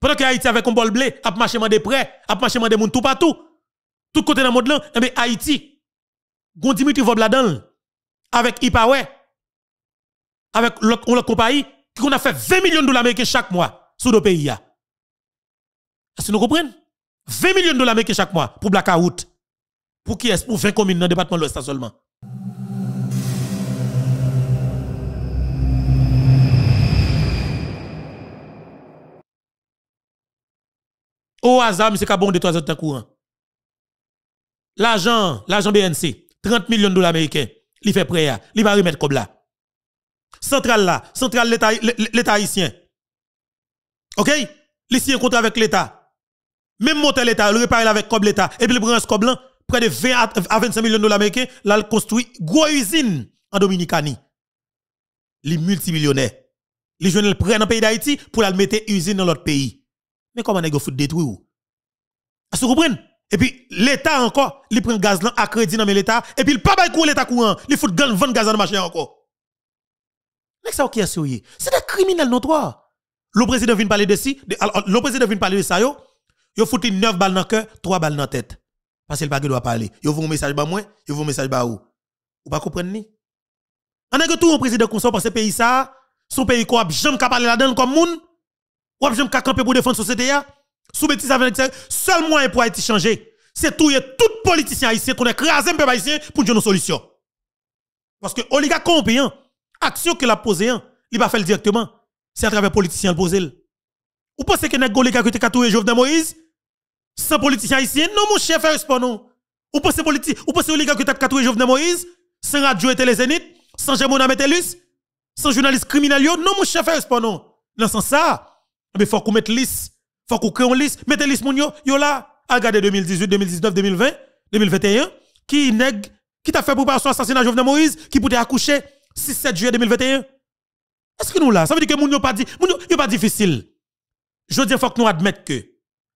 Pendant que Haïti avec un bol blé, a marché des prêts, a marché des moun tout partout. Tout côté dans le monde là, mais eh Haïti, gon Dimitri Vobladan, avec Ipawe, avec l'autre compagnie, qui a fait 20 millions de dollars américains chaque mois sous nos pays. Est-ce que nous comprenons? 20 millions de dollars américains chaque mois pour Blackout. Pour qui est-ce? Pour 20 communes dans le département de l'Ouest seulement. Au hasard, monsieur Kabon de 3 ans courant. L'argent, l'argent BNC, 30 millions de dollars américains, il fait prêt, il va remettre comme là. Centrale là, centrale l'État haïtien. OK? Il signe un contrat avec l'État. Même monter l'État, il répare avec comme l'État. Et puis le prend comme près de 20 à 25 millions de dollars américains, là, il construit une grosse usine en Dominicanie. Les multimillionnaires. Les jeunes le prennent dans le pays d'Haïti pour le mettre usine dans l'autre pays. Mais comment nèg fout détruit ou? Est-ce que vous comprenez? Et puis l'État encore, il prend gaz là à crédit dans l'État et puis il pas bail l'État courant, il fout gang vendre gaz dans marché encore. Mais ça qui est sérieux. C'est des criminels notoires. Le président vient parler de si, le président vient parler de ça yo. Yo foutu 9 balles dans cœur, 3 balles dans tête. Parce qu'il pas doit parler. Yo vous un message ba moi, yo vous un message ba ou. Vous pas comprendre ni. On a que tout un président comme ça parce que pays ça, son pays quoi, j'aime capable parler là-dedans comme monde. Ou pas de camper pour défendre société ya. Sous bêtise avec seul moyen pour Haïti changer, c'est tout tout politicien haïtien écrase un peuple haïtien pour nous une solution. Parce que oligarque compétent, hein. action qu'il a posée, hein. il va faire directement, c'est à travers politicien poser. Ou pensez que nèg oligarque qui t'a toué Jovenel Moïse sans politicien haïtien non mon chef pas non. Ou pensez politique, ou pensez oligarque qui t'a toué Jovenel Moïse sans radio et télé Zénith, sans Gemona Metellus, sans journaliste criminel non mon chef respond Dans ce sens ça, mais faut qu'on mette liste. Faut qu'on crée une liste. Mettez liste Mounio, yo, yo là. Regardez 2018, 2019, 2020, 2021. Qui nèg, qui t'a fait pour son assassinat Jovenel Moïse, qui pouvait accoucher 6-7 juillet 2021. Est-ce que nous là? Ça veut dire que Mounio yo pas dit, mon yo pas difficile. Je dis, faut que nous admettre que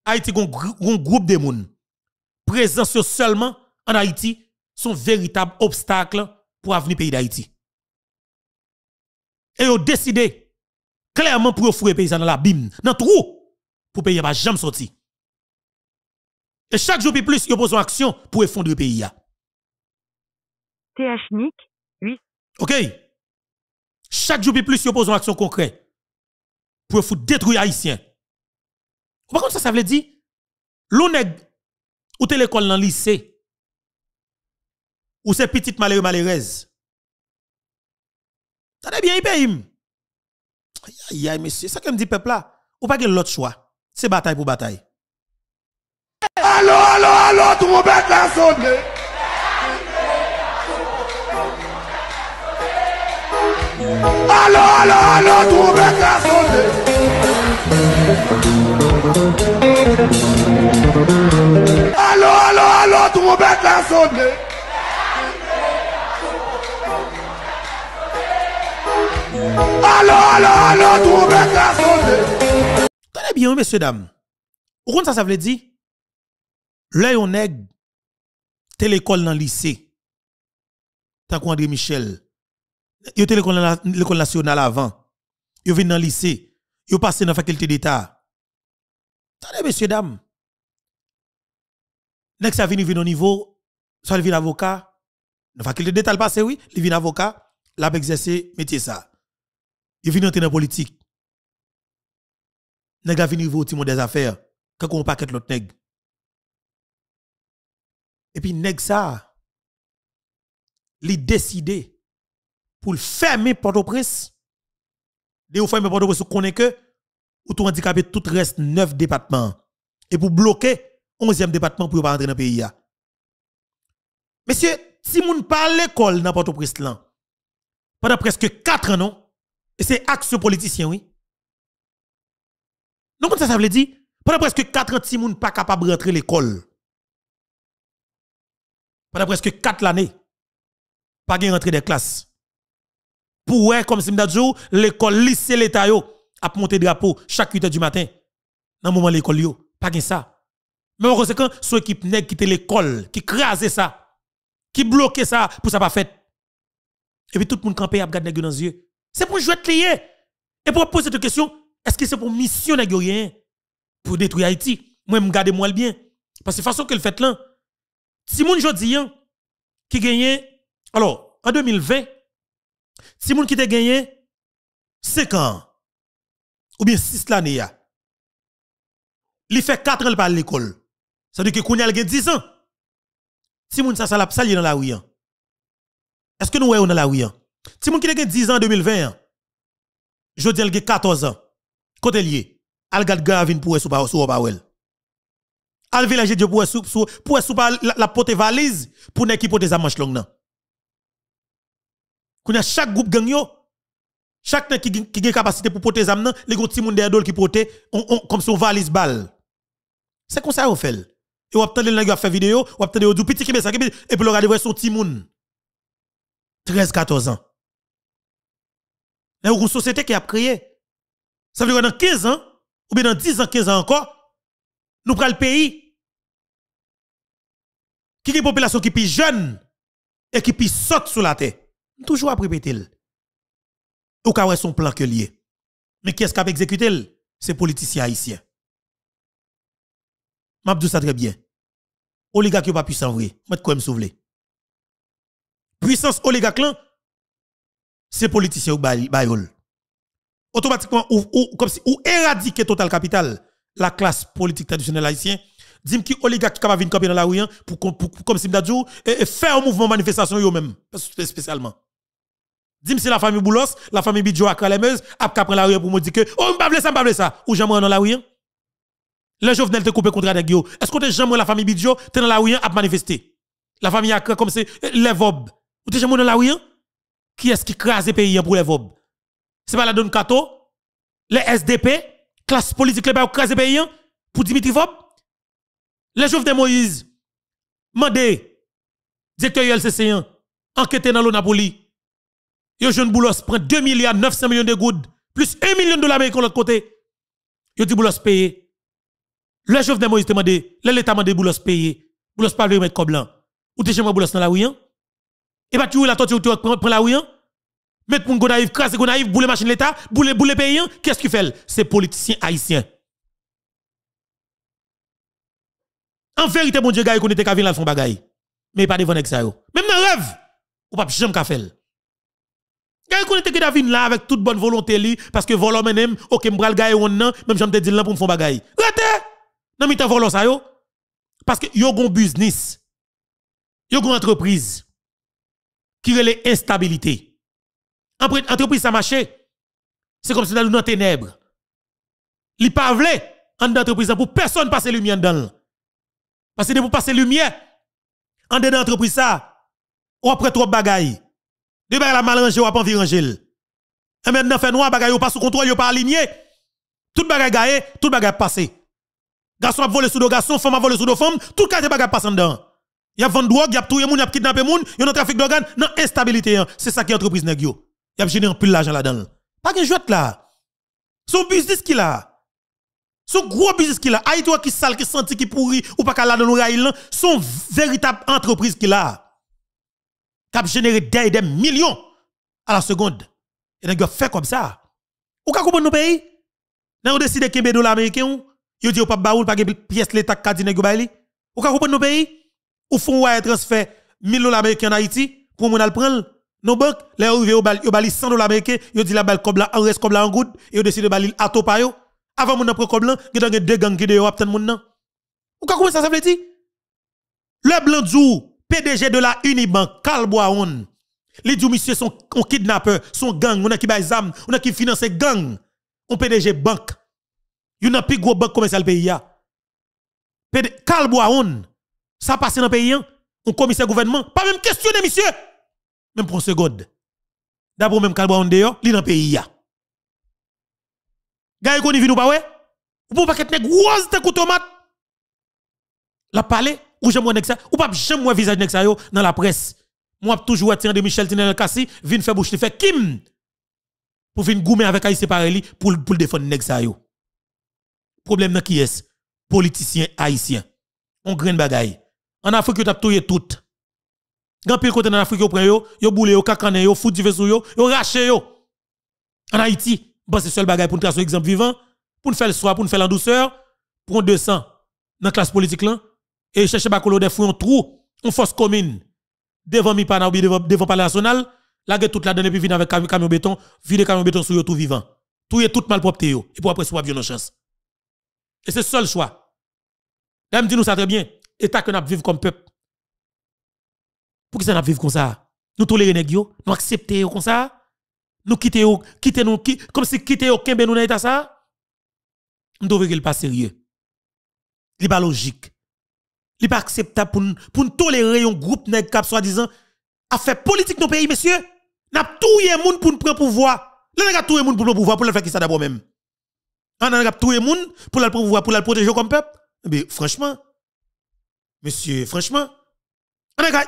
Haïti a un groupe de moun Présence seulement en Haïti sont véritable obstacle pour avenir pays d'Haïti. Et ont décidé Clairement, pour fouer paysan dans l'abîme, dans le trou, pour payer pas jamais sorti. Et chaque jour, plus, ils posent action pour effondrer le pays. TH oui. OK. Chaque jour, plus, ils posent action concrète pour fout détruire Haïtien. Par contre, ça, ça veut dire, l'on est ou t'es l'école dans le lycée, ou c'est petite malheureuse. malheureuse. T'as bien, il paye. Hum. Aïe, aïe, monsieur, ça que me dit peuple là. Ou pas que l'autre choix. C'est bataille pour bataille. Allô, allô, allô, tout mon bête la sonne. Allô, allô, allô, tout le monde la sonne. Allô, allô, allô, tout mon bête la sonne. Allo, allo, allo, à garçon. Tenez bien, messieurs, dames. Vous ça, ça veut dire? L'œil on nègre, télécole l'école dans le lycée. Tant André Michel. Yo dans l'école nationale avant. Yo venu dans le lycée. Yo passé dans la faculté d'État. Tenez, messieurs, dames. Nègre ça vient au niveau, soit il vient avocat. Dans la faculté d'État, le passe, oui, il vient avocat. L'a exercé métier ça il vient entrer dans la politique. Nèg a venu au monde des affaires, quand on paquet l'autre nèg. Et puis nèg ça li décidé pour fermer Port-au-Prince. De ou fermer Port-au-Prince connaît que ou tout handicapé tout reste 9 départements et pour bloquer 11e département pour pas entrer dans le pays Monsieur, si moun pas l'école dans Port-au-Prince pendant presque 4 ans non c'est axe politicien, oui. Donc, ça, ça veut dire, pendant presque 4 ans, si moun pas capable de rentrer l'école. Pendant presque 4 ans, pas de rentrer des classes. Pour comme si m'dadjou, l'école, lycée, l'état à a monté drapeau chaque 8 h du matin. Dans le moment l'école yo, pas de ça. Mais en conséquence, ceux qui nèg quitté l'école, qui crase ça, qui bloque ça pour ça pas fait. Et puis tout le monde campé a regarder dans les yeux. C'est pour jouer lié. Et pour poser cette question, est-ce que c'est pour mission pour détruire Haïti Moi, je garde moi bien. Parce que de façon que le fait là, Simon Jodian, hein, qui gagnait, alors, en 2020, Simon qui a gagné 5 ans, ou bien 6 l'année, il fait 4 ans par l'école. Ça veut dire que y a 10 ans. Simon, ça, ça l'a dans la rue. Hein. Est-ce que nous voyons dans la rue? Hein? Si moun ki a 10 ans en 2020, je dis a 14 ans. Côté lié, al gad gavin pour sou pa sou pa wel. Al village pour sou pour sou pa la pote valise pour ne ki pote sa manche longue nan. chaque groupe gang chaque nan ki gen capacité pour pote zam nan, les gros ti moun qui pote comme son valise balle. C'est comme ça on fait. Et on attend les gens fait vidéo, on attend du petit qui met ça et puis on regarde son Timon, 13 14 ans une société qui a créé. Ça veut dire que dans 15 ans, ou bien dans 10 ans, 15 ans encore, nous prenons le pays. Qui est une population qui est jeune et qui est saute sur la terre. Toujours à répéter. Ou cas son plan que lié. Mais qui est-ce qui a exécuté C'est politiciens haïtiens. dis ça très bien. Oligarque pas puissant vrai. Moi quoi me La Puissance oligarque là, c'est politicien ou bayol. Automatiquement, ou, comme si, ou éradiquer total capital la classe politique traditionnelle haïtienne. Dim qui oligarque qui capable venir dans la rue hein, pour, comme si m'dadjou, et, faire un mouvement manifestation eux même, spécialement. Dim si la famille Boulos, la famille Bidjo à ap a prend la rue pour me dire que, oh, m'bavle ça, m'bavle ça, ou j'aimerais dans la rue. Hein. Les jeunes te couper contre avec Est-ce que t'es jamais la famille Bidjo, t'es dans la rue à hein, manifester? La famille a comme c'est, eh, les vob. Ou t'es jamais dans la rue? qui est-ce qui crase pays pour les Ce C'est pas la donne Kato, les SDP, classe politique, les crase pays hein? pour Dimitri Vob. Les jeunes de Moïse, mandé, directeur ULCC1, hein? enquêté dans Napoli, Yo jeune Boulos prend 2 milliards 900 millions de gouttes, plus 1 million de dollars américains de l'autre côté. Yo dit Boulos payé. Le chef de Moïse te mandé, l'État mandé Boulos payé. Boulos pas de remettre comme blanc. Ou t'es chez moi Boulos dans la rue, hein? Et pas tu la torture, tu prends la rue, hein. Mettre pour Gonaïve, crasse Gonaïve, bouler machine l'État, bouler, bouler pays, hein. qu'est-ce qu'il fait? C'est politicien haïtien. En vérité, bon Dieu, gars, qu'on était cavine là, font bagaille. Mais pas devant ça, Même dans rêve, ou pas jamais qu'à faire. Gars, qu'on était cavine là avec toute bonne volonté, li, parce que volant menem, ok, m'bral gars, on nan, hein, même j'en te dit là pour me faire bagaille. Rete! Non, mais t'as volant ça, yo. Parce que yo gon business. Yo gon entreprise qui relève instabilité. Entreprise ça marché. C'est comme si nous dans ténèbres. Li pas vle en pour personne passer lumière dedans. Parce que pour passer lumière en dedans entreprise ça, on après trop bagailles. De bagaille la mal rangé ou pas envie Et maintenant fait noir bagaille ou pas sous contrôle, ou pas aligné. Tout bagaille gaillé, tout bagaille passé. Garçon a volé sous le garçon, femme a volé sous dos femme, tout de bagaille passe dedans. Il y a vendre drogue, il y a tout le monde, il y a kidnappé monde, il y a un trafic d'organes, non instabilité hein. c'est ça qui est entreprise nèg yo. Il y a généré plus pile l'argent là-dedans. Pas qu'un jouet là. Son business qu'il a. Son gros business qu'il a, toi qui sale, qui senti, qui pourri, ou pas qu'à la dans le son véritable entreprise qu'il a. Qui a généré des, des millions à la seconde. Et n'a fait comme ça. Ou ka comprendre nos pays? N'a décidé qu'il y a des dollars américains, il dit pas baoul, pas de pièce l'État qui a dit Ou ka comprendre nos pays? ou font wire transfert 1000 dollars américains en Haïti pour mon prendre nos banques les arrivé au bal yo 100 dollars américains yo dit la balle comme en reste comme là en good et yo de bali à avant yo avant mon le comme là il y deux gangs qui de yo mon nan ou comment ça ça veut dire le blanc djou PDG de la Unibank Kalboahon les deux messieurs, sont on kidnappeur son gang on a qui des zam on a qui finance gang on PDG banque n'a plus gros banque commerciale pays ya Karl Calboyon ça passe dans le pays, on hein. commissaire gouvernement, pas même questionner, monsieur. Même pour un seconde. D'abord, même Kalba on dehors, hein, il dans le pays. Gaïe qu'on y vit ou pas, ouais? Ou pour pas qu'être grosse de tomate. La parler, ou j'aime moi ça, ou pas j'aime moi visage nexa yo dans la presse. Moi, toujours attiré de Michel Tinel Kassi, vin faire bouche, fait Kim. Pour venir goumer avec Haïti Pareli pour, pour défendre nexa yo. Problème nan qui est? Politicien haïtien. On graine bagaille. En Afrique, tu as tout tout. a pile côté en Afrique, vous prenez, vous boulez, vous yo, vous foutez sur vous, vous rachez. En Haïti, bon, bah, c'est seul bagage pour nous tracer exemple vivant, pour nous faire le soir, pour nous faire la douceur, pour 200 dans la classe politique là, et chercher bakolo des un trou, une force commune, devant mi pana, devant, devant palais national, là, toute la donne, puis venir avec camion béton, vide camion béton sur tout vivant. Tout est tout mal propre, et pour après, vous avez une chance. Et c'est le seul choix. Dame me dit nous ça très bien état que nous vivons comme peuple. Pourquoi qui ça nous vivons comme ça Nous tolérons les gens, nous acceptons comme ça Nous quittons, quittons nous, comme si quitter nous ne dans ça Nous devons le pas sérieux. Ce n'est pas logique. Il n'est pas acceptable pour, pour nous tolérer un groupe qui, cap soi-disant à faire politique nos pays, messieurs. avons tout le monde pour nous prendre pouvoir. Nous avons tout le monde pour le pouvoir, pour faire qui ça d'abord même. On a tout le monde pour le pouvoir, pour protéger comme peuple. Mais eh franchement, Monsieur, franchement,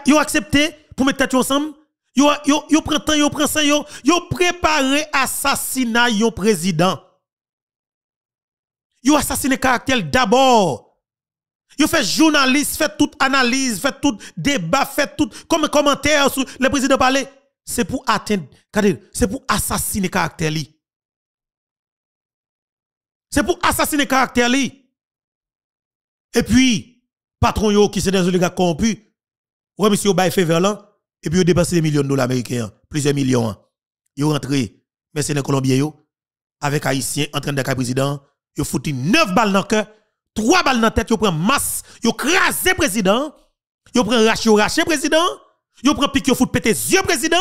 Vous acceptez pour mettre tête ensemble. Vous prenez le temps, vous prenez, l'assassinat ça, ils ont assassinat de président. Vous assassinez assassiné caractère d'abord. Vous fait journaliste, fait toute analyse, fait tout débat, fait tout comme commentaire sur le président parler. C'est pour atteindre, c'est pour assassiner caractère. C'est pour assassiner caractère. Et puis, patron yo qui dans des oligarques corrompus, ouais, monsieur, ils fait vers et puis yo dépensé des millions de dollars américains, plusieurs millions. Yo rentré, mais c'est les Colombiens, yo, avec Haïtien en train le président, yo foutu neuf balles dans le cœur, Trois balles dans la tête, yo prend masse, yo le président, yo prend rache, rachet rache président, yo prend pique, yo fout pété yeux président,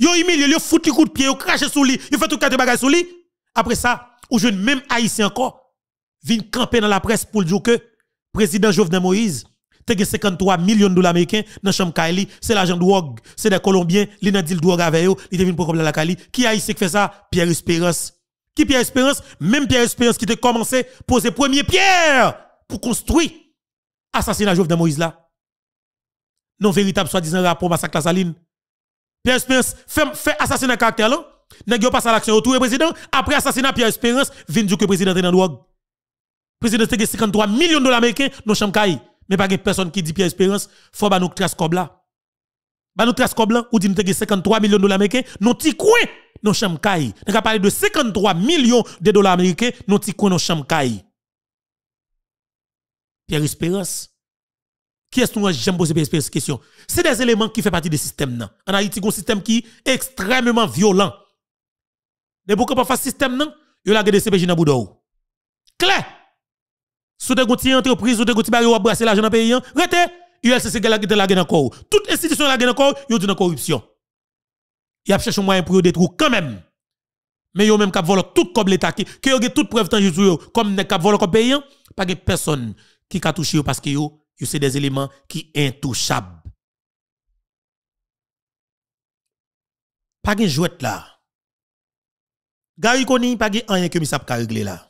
yo humilié, yo fouti coup coup de pied, yo craché sous lui, yo fait tout de bagages sous lui. Après ça, ou jeune même Haïtien encore, vient camper dans la presse pour dire que président Jovenel Moïse, te a 53 millions de dollars américains dans la chambre Kali, c'est l'agent de drogue, c'est des Colombiens, ils ont dit le drogue avec eux, ils deviennent pour la Kali. Qui a ici fait ça Pierre Espérance. Qui Pierre Espérance Même Pierre Espérance qui a commencé à poser premier pierre pour construire assassinat Jovenel Moïse là. Non véritable soi-disant rapport massacre la saline. Pierre Espérance fait, fait assassinat caractère là. N'a pas passé à l'action autour président Après assassinat Pierre Espérance, vient du que le président est dans drogue président a 53 millions de dollars américains dans Chamkaï. Mais pas personne qui dit Pierre Espérance, faut ba nous trace comme nous trace comme là, ou dit nous 53 millions de dollars américains, dans petit coin dans Chamkaï. On a parlé de 53 millions de dollars américains, non petit coin dans Chamkaï. Pierre Espérance. Qui est-ce que j'aime poser Pierre Espérance question? C'est des éléments qui font partie du système. En Haïti, un système qui est extrêmement violent. Mais pourquoi pas faire système, non? a la des CPJ dans Boudou. Claire! Sous des petites entreprise, sous des gouttes barrières, ou brasser l'argent dans le pays, hein? rete, ULCC de la gagne encore. Toute institution la gagné encore, yon dit la corruption. Y a cherché moyen pour yon détruire quand même. Mais yon même kap volé tout comme l'État qui, que yon toute preuve tant yon comme ne kap volo comme pays, hein? pas de personne qui a touché parce que yo yo c'est des éléments qui intouchables. Pas de jouet là. Gary Koni, pas de rien que misap ka régler là.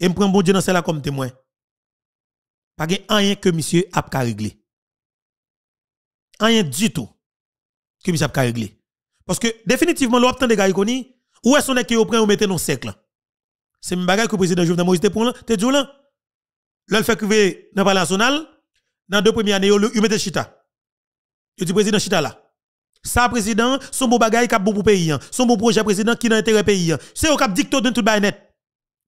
Et me prends bon Dieu dans celle-là comme témoin. Pas rien que monsieur a pas régler. Rien du tout que monsieur a pas Parce que définitivement temps de gars où est-ce qu'on est qui au prend ou mettez dans cercle C'est une bagarre que le président Jovenel Moïse te prend là, te dit là. Là fait criver dans palais national dans deux premières années, il mettez chita. Il dit président chita là. Ça, président, son bon bagaille qui a bon pour pays, hein. son bon projet président qui dans intérêt pays. Hein. C'est au cap dictateur de tout baïnette.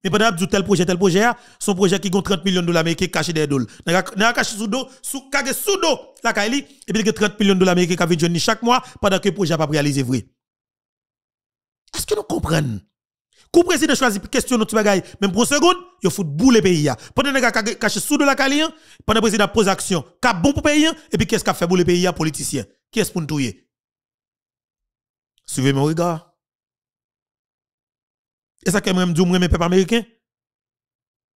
Dépendant du tel projet, tel projet, ah, son projet qui compte 30 millions de dollars américains caché des dollars. N'a caché sous dos, sous caché sous dos, la Kaili, et puis 30 millions de dollars américains qui viennent chaque mois pendant que le projet n'a pas réalisé vrai. Est-ce que nous comprenons? Quand le président choisit question notre bagaille, même pour une seconde, il faut boule le pays. Ah. Pendant que caché sous dos la Kaili, ah, pendant le président pose action, cap bon pour pays, et puis qu'est-ce qu'a fait pour le pays, politicien? Qui est-ce pour nous Suivez mon regard. Et ça, quand même, je me peuple américain.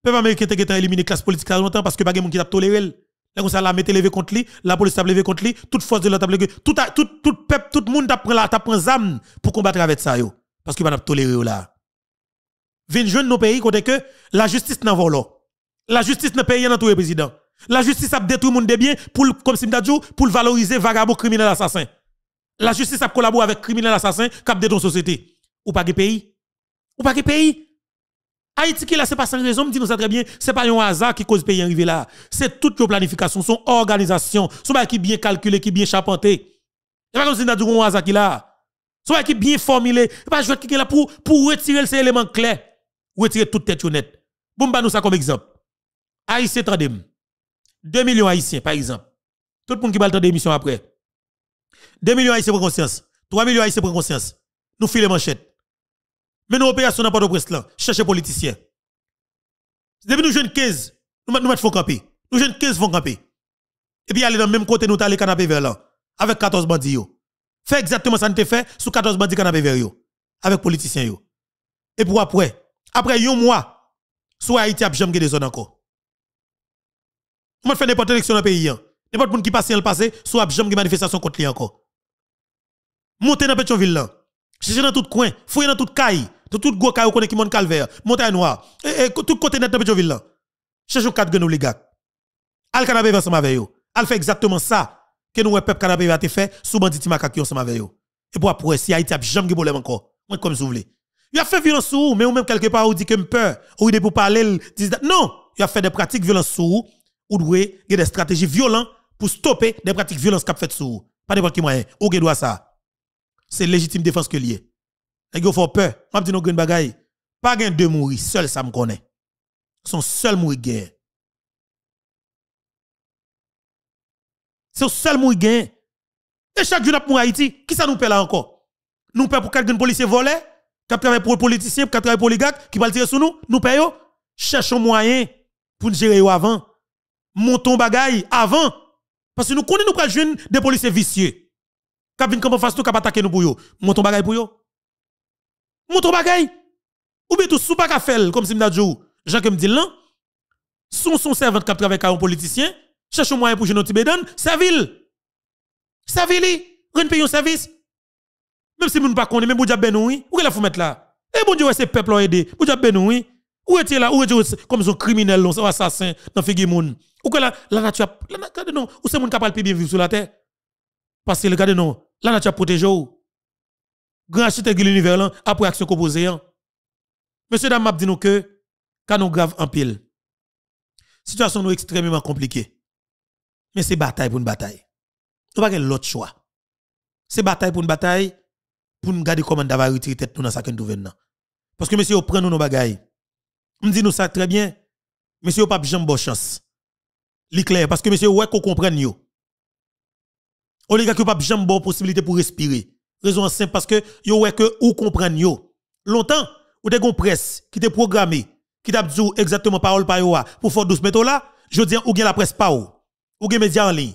Peuple américain a éliminé la classe politique longtemps parce que pas de monde qui t'a toléré. Là, comme ça, la levé contre lui, la police t'a levé contre lui, toute force de l'autre t'a levé. Tout, tout, tout peuple, tout le monde t'a pris la, t'a pris pour combattre avec ça, yo. Parce qu'il de toléré, là. Vin jeune nos pays, côté que la justice n'a là. La justice n'a payé dans tous les présidents. La justice a détruit le monde des biens pour, comme si pour valoriser vagabond criminel assassin. La justice a collaboré avec criminels assassins qui a détruit société. Ou pas de pays. Ou pas que pays. Haïti qui là, c'est pas sans raison, me dit nous ça très bien, c'est pas un hasard qui cause pays arriver là. C'est toute une planification, son organisation, son qui bien calculé, qui bien charpenté. C'est pas comme si nous avons un hasard qui là. Son qui bien formulé, c'est pas jouer qui là pour, pour retirer ces éléments clés. Retirer toute tête honnête. Bon, bah nous ça comme exemple. Haïtien, dem. 2 millions haïtiens, par exemple. Tout le monde qui parle le l'émission d'émission après. 2 millions haïtiens pour conscience. 3 millions haïtiens pour conscience. Nous filons manchettes mais nos opérations dans le presse là, cherchez politiciens. Depuis nous jeunes 15, nous mettons fond camper. Nous jeunes 15 font camper. Et puis aller dans le même côté, nous allons canapé vers là, avec 14 bandits. Fait exactement ça nous te fait sous 14 bandits canapé vers yo, avec politiciens yo. Et pour après, après un mois, soit Haïti a jamais des zones encore. On fait n'importe élection dans le pays. Hein. N'importe monde qui passe dans le passé, soit a jamais des manifestations contre lui encore. Montez dans ville là. Cherchez dans tout coin, fouillez dans tout caille, dans tout gros caille, connaît qui mon calvaire, montagne noire, et, tout côté net de ville là. Cherchez quatre nous les gars. Al canapé ensemble avec eux. Al fait exactement ça que nous, peuple canapé a fait, sous bandit makak ensemble avec eux. Et pour après, si Haïti a jamais de problème encore, moi comme vous voulez. Il a fait violence sous, mais ou même quelque part, ou dit que peur, ou il est pour parler, non, il a fait des pratiques violentes sous, ou vous il des stratégies violentes pour stopper des pratiques violentes qu'a fait sous. Pas n'importe qui moyen, hein. ou doit ça c'est légitime défense que lié. Et yo font peur. M'a dit non green bagaille. Pas gain deux mourir, seul ça me connaît. Son seul mourir gain. C'est seul mourir gain. Et chaque jour pour Haïti, qui ça nous paie là encore Nous paie pour quelqu'un policier volés, qui travaille pour les politiciens, qui travaille pour les gars, qui va le tirer sur nous, nous payons. Cherchons moyen pour nous gérer avant. Montons bagaille avant. Parce que nous connaissons nous des policiers vicieux. Kap vin comment face tout kap attaquer nous pour yo. Monton bagay pour yo. Monton bagay. Ou bien tout pa ka comme si m'da djou Jean que me dit là son son servante travaille avec un politicien, cherche un moyen pour jeune Tibédan, servile. Servile, rend payer un service. Même si nous ne pas connaît, même Boudja Benoui, où est la faut mettre là Eh bon Dieu, c'est peuple aide. aidé. Boudja Benoui, où est-il là Où est comme son criminel, son assassin dans figure moun Ou que la la nature la non, où c'est moun kapal pi bien vivre sur la terre Parce que le regardez non, la nature protège ou. Grâce de l'univers après action composée. Hein. Monsieur dame m'a dit nous que nous grave en pile. Situation nous extrêmement compliquée. Mais c'est bataille pour une bataille. Nous pas l'autre choix. C'est bataille pour une bataille pour nous garder comment d'avoir retiré tête nous dans sa nous Parce que monsieur prend nous nos bagailles. On m'm dit nous ça très bien. Monsieur pas jamais bonne chance. L'éclair parce que monsieur vous comprenez oligarque pas jamais bonne possibilité pour respirer. Raison simple parce que yo ouais que ou comprendre yo. Longtemps, ou des gon presse qui te programmé, qui t'a dit exactement parole par yo pour faire douce mètres là, je dis ou gen la presse pa ou. Ou gen média en ligne.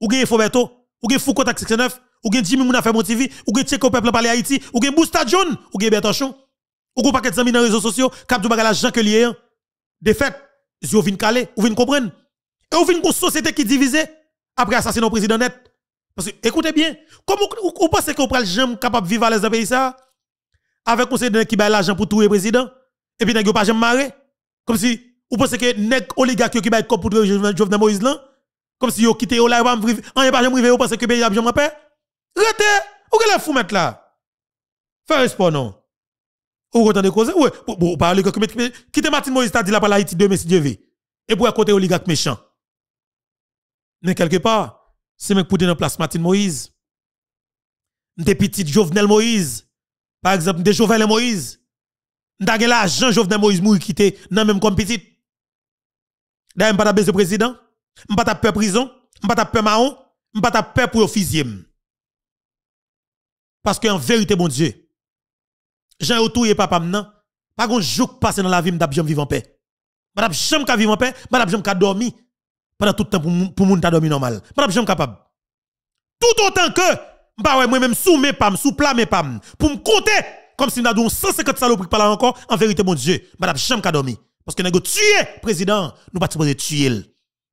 Ou gen Infobeto, ou gen Foucault 69, ou gen Jimmy Mouna fait TV, ou gen Tcheko peuple Palais Haïti, ou gen Boosta John, ou gen on Ou gon paquet amis dans les réseaux sociaux, cap du bagala Jean que lié. Hein. De fait, yo vin calé, ou vin comprendre. Et ou vin une société qui divisée après assassinat président net. Parce que, écoutez bien, comment vous pensez qu'on prend le jamais capable de vivre à dans pays ça? Avec un sédan qui baille l'argent pour tout le président? Et puis, n'a pas jamais marré? Comme si, vous pensez que nèg oligarques qui baillent pour tout le Jovenel Moïse là? Comme si vous quittez là, vous n'avez ah, pas jamais vous pensez que pays a jamais paix? Rete! Où est-ce que vous là? Faire espoir non? Vous autant de causer? Oui, pour parler que quittez Martin Moïse, t'as dit là par Haïti demain si Dieu veut. Et pour côté oligarque méchant. Mais quelque part, c'est même pour en place Martin Moïse. Des petites Jovenel Moïse. Par exemple, des Jovenel Moïse. N'a gen l'argent Jovenel Moïse mourir quitté non même comme petit. D'ailleurs, pas de président, pas peur prison, pas peur marron, pas peur pour officier. Parce que en vérité mon Dieu, Jean autour et papa m'nan, pas gon jouk passe dans la vie m'dap jamais vivre en paix. M'dap jamais vivre en paix, vais jamais dormir pendant tout le temps pour pour moun ta dormi normal pas jamais capable tout autant que bah ouais moi même sous mes pam sous plat mes pam pour me compter comme si nous avons 150 saloperies par là encore en vérité mon dieu madame jamais capable dormi parce que nous tué président nous pas supposé tuer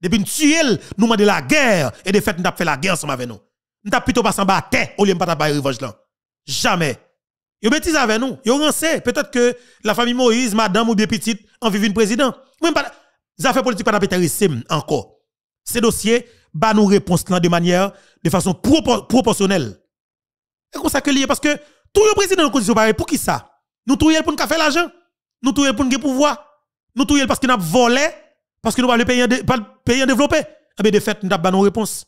depuis nous tuer nous fait la guerre et de fait nous avons fait la guerre ensemble avec nous nous avons plutôt pas en bas terre au lieu de pas revanche là jamais Yo bêtise avec nous, yo rancé. Peut-être que la famille Moïse, madame ou bien petite, en vivent une président. Même pas, les affaires politiques pas encore ces dossiers, bah nous réponse de manière, de façon proportionnelle. Et comme ça que parce que tout le président de la condition pour qui ça? Nous trouvons pour nous faire l'argent, nous trouvons pour nous pouvoir, nous trouvons parce que nous volé, parce que nous avons le pays, pays développé. Et eh bien, de fait, nous avons nos réponses.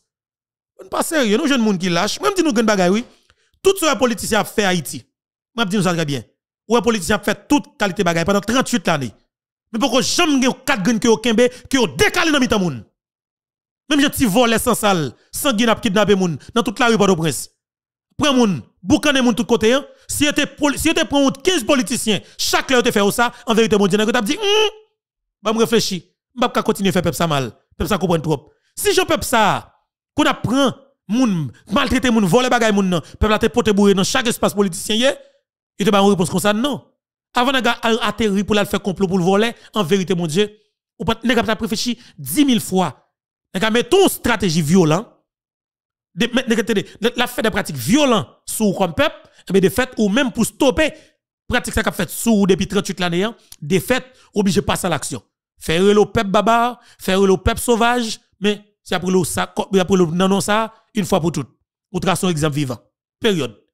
On pas sérieux, nous jeunes monde qui lâche. Même si nous gagnons bagaille, oui. Tout ce que les politiciens fait à Haïti, moi dis nous ça très bien. Ou politiciens politicien fait toute qualité qualités, pendant 38 années. Mais pourquoi jamais 4 gagnes que au kembe, qui ont décalé dans le monde? Même si tu vole sans salle, sans guin kidnapper moun, dans toute la rue Port-au-Prince. Prends moun, boucaner moun tout côté, hein? Si tu si prends 15 politiciens, chaque leur te fait ça, en vérité, mon Dieu, tu as dit, Je hum? bah me réfléchir, je pas bah, continuer à faire peuple ça mal, peuple ça comprend trop. Si je peuple ça, qu'on apprend, moun, maltraiter moun, voler bagay moun, nan, peuple a te pote bourré dans chaque espace politicien, yé, il te pas une réponse comme ça, non. Avant d'aller atterri pour la faire complot pour le voler, en vérité, mon Dieu, ou pas, nèg pas réfléchi 10 000 fois nous mettons une stratégie violente, la fait des pratiques violentes sous le peuple, mais eh de fait, ou même pour stopper pratique ça qu'a fait sous depuis 38 l'année, hein, de fait, obligé de passer à l'action. Faire le peuple babar, faire le peuple sauvage, mais c'est après le ça, le ça, une fois pour toutes. Ou traçons exemple vivant. Période.